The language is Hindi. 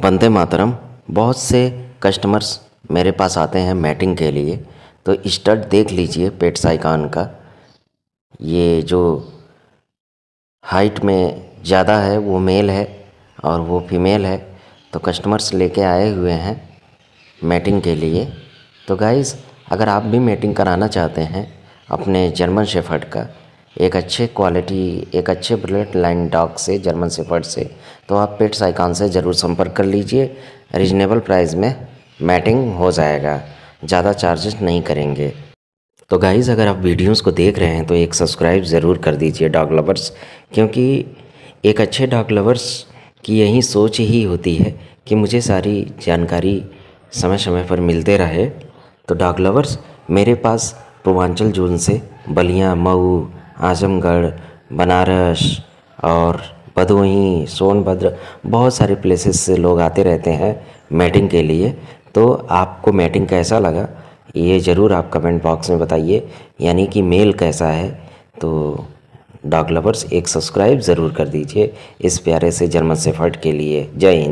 वंदे मातरम बहुत से कस्टमर्स मेरे पास आते हैं मैटिंग के लिए तो स्टड देख लीजिए पेट साइकान का ये जो हाइट में ज़्यादा है वो मेल है और वो फीमेल है तो कस्टमर्स लेके आए हुए हैं मैटिंग के लिए तो गाइज़ अगर आप भी मैटिंग कराना चाहते हैं अपने जर्मन शेफर्ड का एक अच्छे क्वालिटी एक अच्छे ब्रिलेट लाइन डॉग से जर्मन सेफर्ड से तो आप पेट साइकॉन से ज़रूर संपर्क कर लीजिए रिजनेबल प्राइस में मैटिंग हो जाएगा ज़्यादा चार्जेस नहीं करेंगे तो गाइज़ अगर आप वीडियोस को देख रहे हैं तो एक सब्सक्राइब ज़रूर कर दीजिए डॉग लवर्स क्योंकि एक अच्छे डॉग लवर्स की यही सोच ही होती है कि मुझे सारी जानकारी समय समय पर मिलते रहे तो डॉग लवर्स मेरे पास पूर्वांचल जोन से बलिया मऊ आजमगढ़ बनारस और भदोही सोनभद्र बहुत सारे प्लेसेस से लोग आते रहते हैं मैटिंग के लिए तो आपको मैटिंग कैसा लगा ये ज़रूर आप कमेंट बॉक्स में बताइए यानी कि मेल कैसा है तो डॉग लवर्स एक सब्सक्राइब ज़रूर कर दीजिए इस प्यारे से जर्मन सेफर्ट के लिए जय हिंद